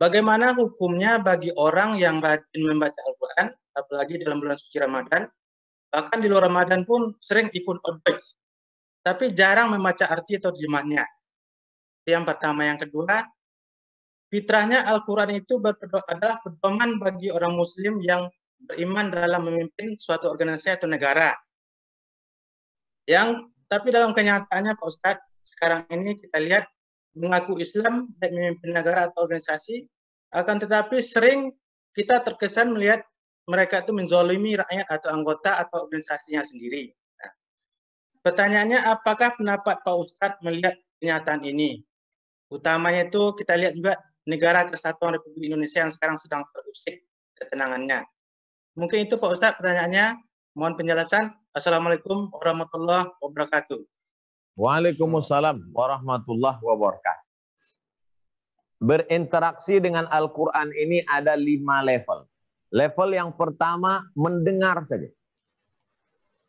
Bagaimana hukumnya bagi orang yang rajin membaca Al-Quran, apalagi dalam bulan suci Ramadan, bahkan di luar Ramadan pun sering ikut outbreak, tapi jarang membaca arti atau terjemahnya. Yang pertama, yang kedua, fitrahnya Al-Quran itu adalah pedoman bagi orang Muslim yang beriman dalam memimpin suatu organisasi atau negara. Yang tapi dalam kenyataannya Pak Ustadz, sekarang ini kita lihat mengaku Islam dan memimpin negara atau organisasi akan tetapi sering kita terkesan melihat mereka itu menzolimi rakyat atau anggota atau organisasinya sendiri. Nah, pertanyaannya, apakah pendapat Pak Ustadz melihat kenyataan ini? Utamanya itu kita lihat juga negara kesatuan Republik Indonesia yang sekarang sedang terusik ketenangannya. Mungkin itu Pak Ustadz pertanyaannya, mohon penjelasan. Assalamualaikum warahmatullahi wabarakatuh. Waalaikumsalam warahmatullahi wabarakatuh berinteraksi dengan Al-Quran ini ada lima level. Level yang pertama, mendengar saja.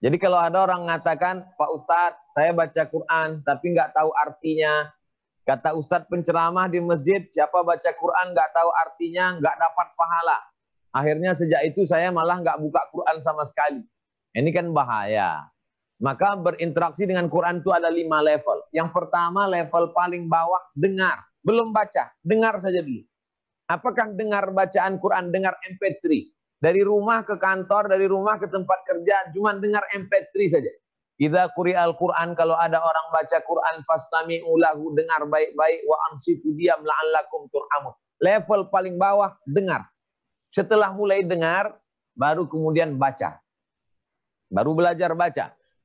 Jadi kalau ada orang mengatakan, Pak Ustadz, saya baca Quran, tapi nggak tahu artinya. Kata Ustadz penceramah di masjid, siapa baca Quran nggak tahu artinya, nggak dapat pahala. Akhirnya sejak itu saya malah nggak buka Quran sama sekali. Ini kan bahaya. Maka berinteraksi dengan Quran itu ada lima level. Yang pertama level paling bawah, dengar belum baca, dengar saja dulu. Apakah dengar bacaan Quran, dengar MP3? Dari rumah ke kantor, dari rumah ke tempat kerja, cuma dengar MP3 saja. kita kuri al Qur'an kalau ada orang baca Qur'an pastami ulahu dengar baik-baik wa ansitu diam la'allakum tur'amun. Level paling bawah dengar. Setelah mulai dengar baru kemudian baca. Baru belajar baca.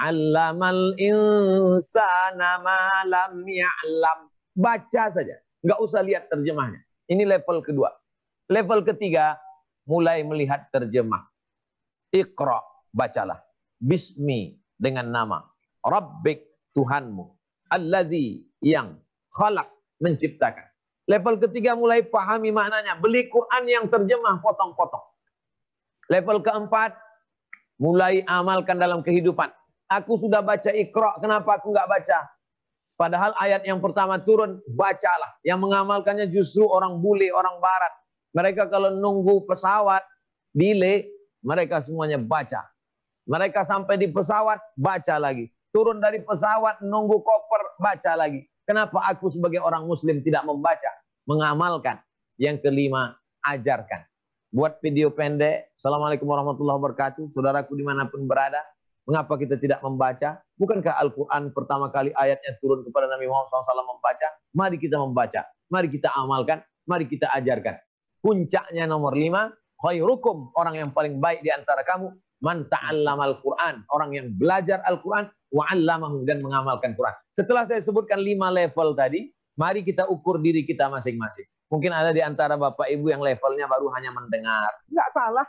Alamal insana malam ya'lam. Baca saja. Nggak usah lihat terjemahnya. Ini level kedua. Level ketiga, mulai melihat terjemah. Iqra, bacalah. Bismi, dengan nama. Rabbik, Tuhanmu. Allazi, yang. Khalaq, menciptakan. Level ketiga mulai pahami maknanya. Beli Quran yang terjemah potong-potong. Level keempat, mulai amalkan dalam kehidupan. Aku sudah baca Iqra, kenapa aku nggak baca? Padahal ayat yang pertama turun, bacalah. Yang mengamalkannya justru orang bule, orang barat. Mereka kalau nunggu pesawat, delay, mereka semuanya baca. Mereka sampai di pesawat, baca lagi. Turun dari pesawat, nunggu koper, baca lagi. Kenapa aku sebagai orang muslim tidak membaca? Mengamalkan. Yang kelima, ajarkan. Buat video pendek. Assalamualaikum warahmatullahi wabarakatuh. Saudaraku dimanapun berada. Mengapa kita tidak membaca? Bukankah Al-Quran pertama kali ayatnya turun kepada Nabi Muhammad SAW membaca? Mari kita membaca. Mari kita amalkan. Mari kita ajarkan. Puncaknya nomor lima. Khairukum. Orang yang paling baik di antara kamu. Man ta'allam Al-Quran. Orang yang belajar Al-Quran. Wa'allamahu. Dan mengamalkan Quran. Setelah saya sebutkan lima level tadi. Mari kita ukur diri kita masing-masing. Mungkin ada di antara Bapak Ibu yang levelnya baru hanya mendengar. Nggak salah.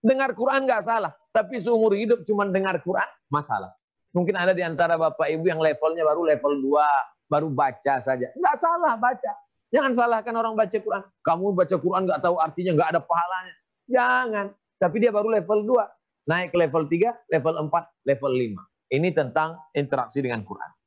Dengar Quran nggak salah tapi seumur hidup cuma dengar Quran, masalah. Mungkin ada di antara Bapak Ibu yang levelnya baru level 2, baru baca saja. Enggak salah baca. Jangan salahkan orang baca Quran. Kamu baca Quran nggak tahu artinya, nggak ada pahalanya. Jangan. Tapi dia baru level 2. Naik ke level 3, level 4, level 5. Ini tentang interaksi dengan Quran.